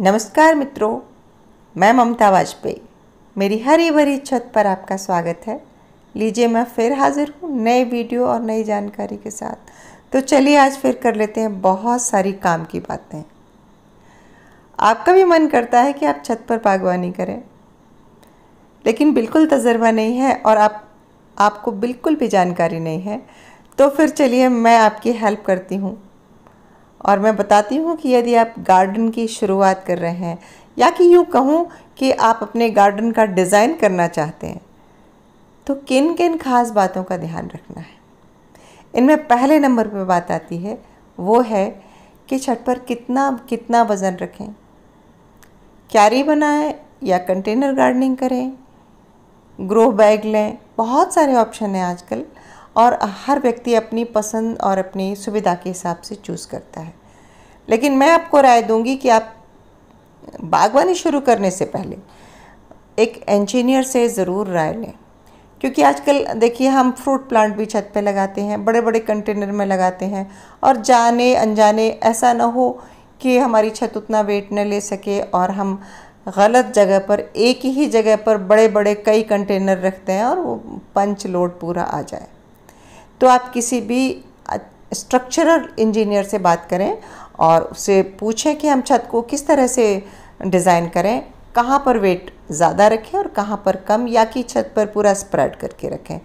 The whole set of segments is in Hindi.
नमस्कार मित्रों मैं ममता वाजपेयी मेरी हरी भरी छत पर आपका स्वागत है लीजिए मैं फिर हाजिर हूँ नए वीडियो और नई जानकारी के साथ तो चलिए आज फिर कर लेते हैं बहुत सारी काम की बातें आपका भी मन करता है कि आप छत पर बागवानी करें लेकिन बिल्कुल तजर्बा नहीं है और आप आपको बिल्कुल भी जानकारी नहीं है तो फिर चलिए मैं आपकी हेल्प करती हूँ और मैं बताती हूँ कि यदि आप गार्डन की शुरुआत कर रहे हैं या कि यूँ कहूँ कि आप अपने गार्डन का डिज़ाइन करना चाहते हैं तो किन किन खास बातों का ध्यान रखना है इनमें पहले नंबर पर बात आती है वो है कि छत पर कितना कितना वज़न रखें क्यारी बनाएं या कंटेनर गार्डनिंग करें ग्रो बैग लें बहुत सारे ऑप्शन हैं आजकल और हर व्यक्ति अपनी पसंद और अपनी सुविधा के हिसाब से चूज़ करता है लेकिन मैं आपको राय दूंगी कि आप बागवानी शुरू करने से पहले एक इंजीनियर से ज़रूर राय लें क्योंकि आजकल देखिए हम फ्रूट प्लांट भी छत पे लगाते हैं बड़े बड़े कंटेनर में लगाते हैं और जाने अनजाने ऐसा ना हो कि हमारी छत उतना वेट न ले सके और हम गलत जगह पर एक ही जगह पर बड़े बड़े कई कंटेनर रखते हैं और वो पंच लोड पूरा आ जाए तो आप किसी भी स्ट्रक्चरल इंजीनियर से बात करें और उससे पूछें कि हम छत को किस तरह से डिज़ाइन करें कहाँ पर वेट ज़्यादा रखें और कहाँ पर कम या कि छत पर पूरा स्प्रेड करके रखें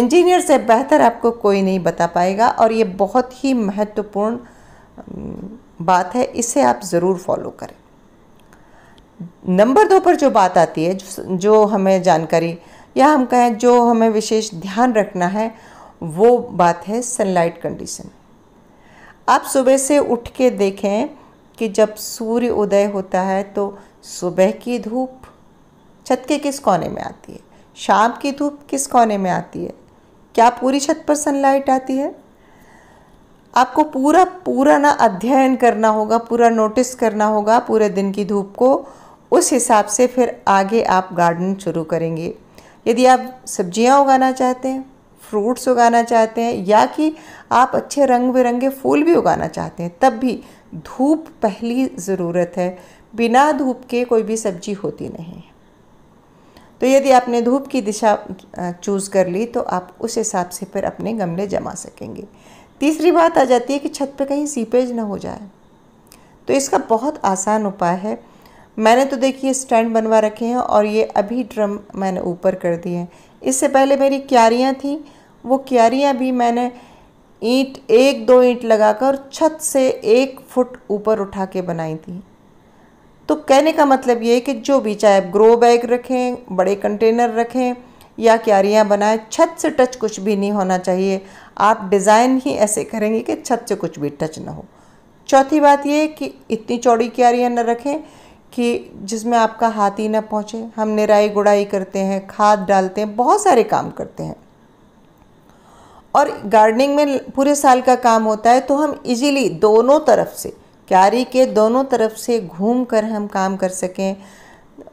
इंजीनियर से बेहतर आपको कोई नहीं बता पाएगा और ये बहुत ही महत्वपूर्ण बात है इसे आप ज़रूर फॉलो करें नंबर दो पर जो बात आती है जो हमें जानकारी या हम कहें जो हमें विशेष ध्यान रखना है वो बात है सनलाइट कंडीशन आप सुबह से उठ के देखें कि जब सूर्य उदय होता है तो सुबह की धूप छत के किस कोने में आती है शाम की धूप किस कोने में आती है क्या पूरी छत पर सनलाइट आती है आपको पूरा पूरा ना अध्ययन करना होगा पूरा नोटिस करना होगा पूरे दिन की धूप को उस हिसाब से फिर आगे आप गार्डन शुरू करेंगे यदि आप सब्जियां उगाना चाहते हैं फ्रूट्स उगाना चाहते हैं या कि आप अच्छे रंग बिरंगे फूल भी उगाना चाहते हैं तब भी धूप पहली ज़रूरत है बिना धूप के कोई भी सब्जी होती नहीं है तो यदि आपने धूप की दिशा चूज़ कर ली तो आप उस हिसाब से फिर अपने गमले जमा सकेंगे तीसरी बात आ जाती है कि छत पे कहीं सीपेज ना हो जाए तो इसका बहुत आसान उपाय है मैंने तो देखिए स्टैंड बनवा रखे हैं और ये अभी ड्रम मैंने ऊपर कर दिए हैं इससे पहले मेरी क्यारियाँ थी वो क्यारियाँ भी मैंने ईंट एक दो ईंट लगाकर छत से एक फुट ऊपर उठा के बनाई थी तो कहने का मतलब ये है कि जो भी चाहे ग्रो बैग रखें बड़े कंटेनर रखें या क्यारियाँ बनाएं छत से टच कुछ भी नहीं होना चाहिए आप डिज़ाइन ही ऐसे करेंगे कि छत से कुछ भी टच ना हो चौथी बात ये कि इतनी चौड़ी क्यारियाँ न रखें कि जिसमें आपका हाथ ही ना पहुँचे हम निराई गुड़ाई करते हैं खाद डालते हैं बहुत सारे काम करते हैं और गार्डनिंग में पूरे साल का काम होता है तो हम इजीली दोनों तरफ से क्यारी के दोनों तरफ से घूम कर हम काम कर सकें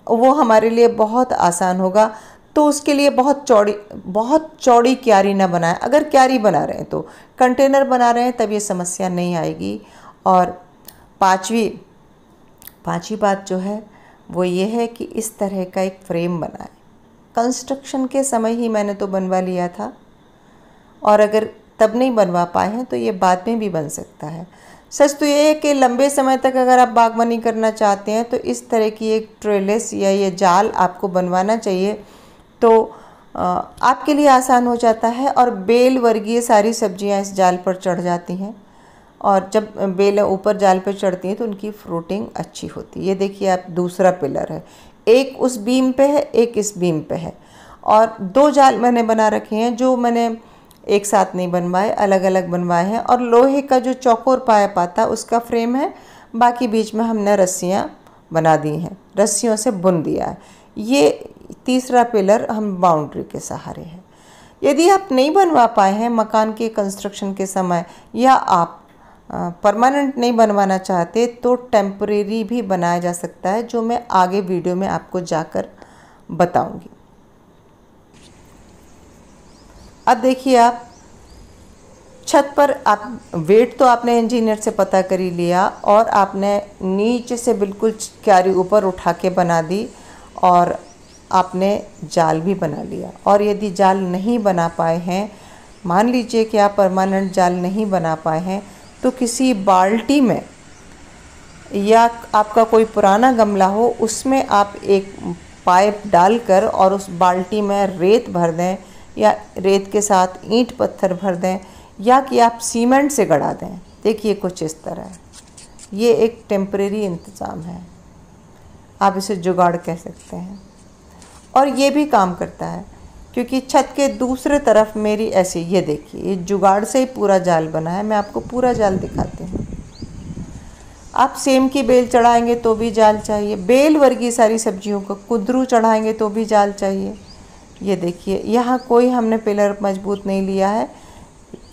वो हमारे लिए बहुत आसान होगा तो उसके लिए बहुत चौड़ी बहुत चौड़ी क्यारी ना बनाएं अगर क्यारी बना रहे हैं तो कंटेनर बना रहे हैं तब ये समस्या नहीं आएगी और पांचवी पांचवी बात जो है वो ये है कि इस तरह का एक फ्रेम बनाएं कंस्ट्रक्शन के समय ही मैंने तो बनवा लिया था और अगर तब नहीं बनवा पाए हैं तो ये बाद में भी बन सकता है सच तो ये है कि लंबे समय तक अगर आप बागवानी करना चाहते हैं तो इस तरह की एक ट्रेलिस या ये जाल आपको बनवाना चाहिए तो आपके लिए आसान हो जाता है और बेल वर्गीय सारी सब्जियां इस जाल पर चढ़ जाती हैं और जब बेल ऊपर जाल पर चढ़ती हैं तो उनकी फ्रूटिंग अच्छी होती है ये देखिए आप दूसरा पिलर है एक उस बीम पे है एक इस बीम पे है और दो जाल मैंने बना रखे हैं जो मैंने एक साथ नहीं बनवाए अलग अलग बनवाए हैं और लोहे का जो चौकोर पाया पाता उसका फ्रेम है बाकी बीच में हमने रस्सियाँ बना दी हैं रस्सियों से बुन दिया है ये तीसरा पिलर हम बाउंड्री के सहारे हैं यदि आप नहीं बनवा पाए हैं मकान के कंस्ट्रक्शन के समय या आप परमानेंट नहीं बनवाना चाहते तो टेम्परेरी भी बनाया जा सकता है जो मैं आगे वीडियो में आपको जाकर बताऊंगी अब देखिए आप छत पर आप वेट तो आपने इंजीनियर से पता कर ही लिया और आपने नीचे से बिल्कुल क्यारी ऊपर उठा के बना दी और आपने जाल भी बना लिया और यदि जाल नहीं बना पाए हैं मान लीजिए कि आप परमानेंट जाल नहीं बना पाए हैं तो किसी बाल्टी में या आपका कोई पुराना गमला हो उसमें आप एक पाइप डालकर और उस बाल्टी में रेत भर दें या रेत के साथ ईंट पत्थर भर दें या कि आप सीमेंट से गड़ा दें देखिए कुछ इस तरह है ये एक टेम्परेरी इंतज़ाम है आप इसे जुगाड़ कह सकते हैं और ये भी काम करता है क्योंकि छत के दूसरे तरफ मेरी ऐसी ये देखिए ये जुगाड़ से ही पूरा जाल बना है मैं आपको पूरा जाल दिखाती हूँ आप सेम की बेल चढ़ाएंगे तो भी जाल चाहिए बेल वर्गीय सारी सब्जियों का कुदरू चढ़ाएंगे तो भी जाल चाहिए ये देखिए यहाँ कोई हमने पिलर मजबूत नहीं लिया है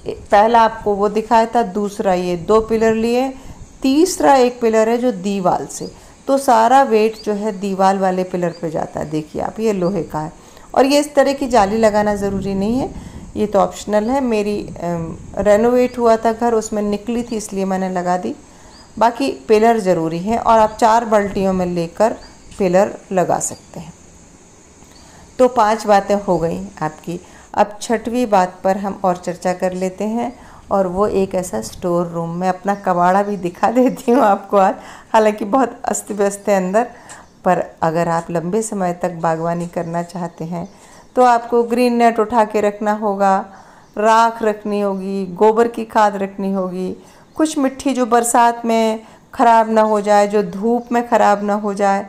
पहला आपको वो दिखाया था दूसरा ये दो पिलर लिए तीसरा एक पिलर है जो दीवाल से तो सारा वेट जो है दीवाल वाले पिलर पे जाता है देखिए आप ये लोहे का है और ये इस तरह की जाली लगाना ज़रूरी नहीं है ये तो ऑप्शनल है मेरी रेनोवेट हुआ था घर उसमें निकली थी इसलिए मैंने लगा दी बाकी पिलर ज़रूरी है और आप चार बाल्टियों में लेकर पिलर लगा सकते हैं तो पांच बातें हो गई आपकी अब छठवीं बात पर हम और चर्चा कर लेते हैं और वो एक ऐसा स्टोर रूम मैं अपना कबाड़ा भी दिखा देती हूँ आपको आज हालांकि बहुत अस्त व्यस्त है अंदर पर अगर आप लंबे समय तक बागवानी करना चाहते हैं तो आपको ग्रीन नेट उठा के रखना होगा राख रखनी होगी गोबर की खाद रखनी होगी कुछ मिट्टी जो बरसात में ख़राब ना हो जाए जो धूप में ख़राब ना हो जाए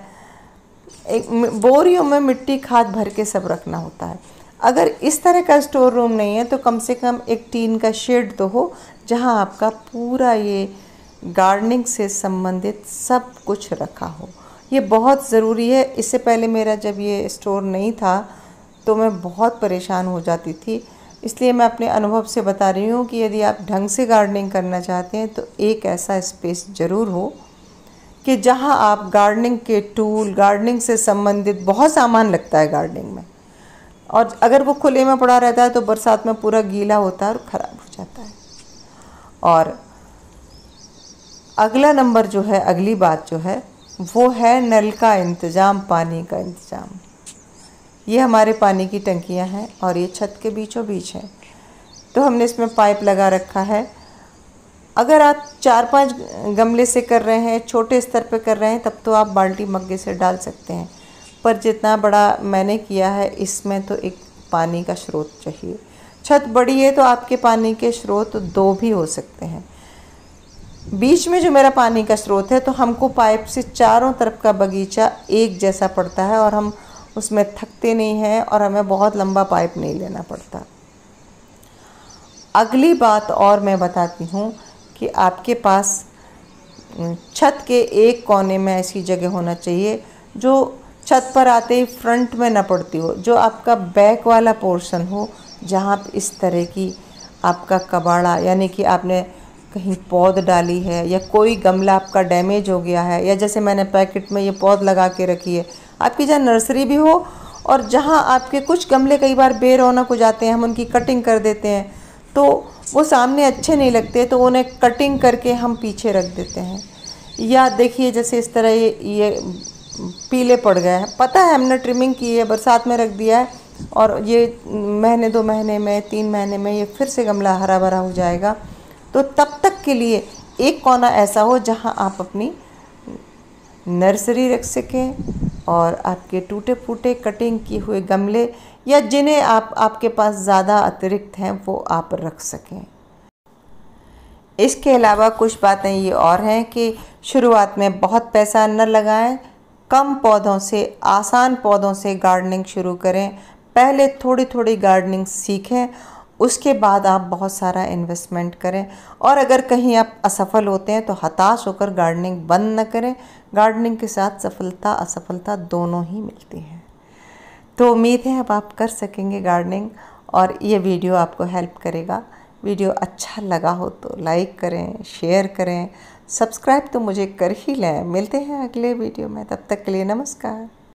एक बोरियों में मिट्टी खाद भर के सब रखना होता है अगर इस तरह का स्टोर रूम नहीं है तो कम से कम एक टीन का शेड तो हो जहां आपका पूरा ये गार्डनिंग से संबंधित सब कुछ रखा हो ये बहुत ज़रूरी है इससे पहले मेरा जब ये स्टोर नहीं था तो मैं बहुत परेशान हो जाती थी इसलिए मैं अपने अनुभव से बता रही हूँ कि यदि आप ढंग से गार्डनिंग करना चाहते हैं तो एक ऐसा स्पेस ज़रूर हो कि जहाँ आप गार्डनिंग के टूल गार्डनिंग से संबंधित बहुत सामान लगता है गार्डनिंग में और अगर वो खुले में पड़ा रहता है तो बरसात में पूरा गीला होता है और ख़राब हो जाता है और अगला नंबर जो है अगली बात जो है वो है नल का इंतज़ाम पानी का इंतज़ाम ये हमारे पानी की टंकियां हैं और ये छत के बीचों बीच हैं तो हमने इसमें पाइप लगा रखा है अगर आप चार पांच गमले से कर रहे हैं छोटे स्तर पे कर रहे हैं तब तो आप बाल्टी मग्गे से डाल सकते हैं पर जितना बड़ा मैंने किया है इसमें तो एक पानी का स्रोत चाहिए छत बड़ी है तो आपके पानी के स्रोत दो भी हो सकते हैं बीच में जो मेरा पानी का स्रोत है तो हमको पाइप से चारों तरफ का बगीचा एक जैसा पड़ता है और हम उसमें थकते नहीं हैं और हमें बहुत लंबा पाइप नहीं लेना पड़ता अगली बात और मैं बताती हूँ कि आपके पास छत के एक कोने में ऐसी जगह होना चाहिए जो छत पर आते ही फ्रंट में ना पड़ती हो जो आपका बैक वाला पोर्शन हो जहाँ इस तरह की आपका कबाड़ा यानी कि आपने कहीं पौध डाली है या कोई गमला आपका डैमेज हो गया है या जैसे मैंने पैकेट में ये पौध लगा के रखी है आपकी जहाँ नर्सरी भी हो और जहाँ आपके कुछ गमले कई बार बेर हो जाते हैं हम उनकी कटिंग कर देते हैं तो वो सामने अच्छे नहीं लगते तो उन्हें कटिंग करके हम पीछे रख देते हैं या देखिए जैसे इस तरह ये ये पीले पड़ गए हैं पता है हमने ट्रिमिंग की है बरसात में रख दिया है और ये महीने दो महीने में तीन महीने में ये फिर से गमला हरा भरा हो जाएगा तो तब तक के लिए एक कोना ऐसा हो जहाँ आप अपनी नर्सरी रख सकें और आपके टूटे फूटे कटिंग किए हुए गमले या जिन्हें आप आपके पास ज़्यादा अतिरिक्त हैं वो आप रख सकें इसके अलावा कुछ बातें ये और हैं कि शुरुआत में बहुत पैसा न लगाएं कम पौधों से आसान पौधों से गार्डनिंग शुरू करें पहले थोड़ी थोड़ी गार्डनिंग सीखें उसके बाद आप बहुत सारा इन्वेस्टमेंट करें और अगर कहीं आप असफल होते हैं तो हताश होकर गार्डनिंग बंद न करें गार्डनिंग के साथ सफलता असफलता दोनों ही मिलती है तो उम्मीद है अब आप कर सकेंगे गार्डनिंग और ये वीडियो आपको हेल्प करेगा वीडियो अच्छा लगा हो तो लाइक करें शेयर करें सब्सक्राइब तो मुझे कर ही लें मिलते हैं अगले वीडियो में तब तक के लिए नमस्कार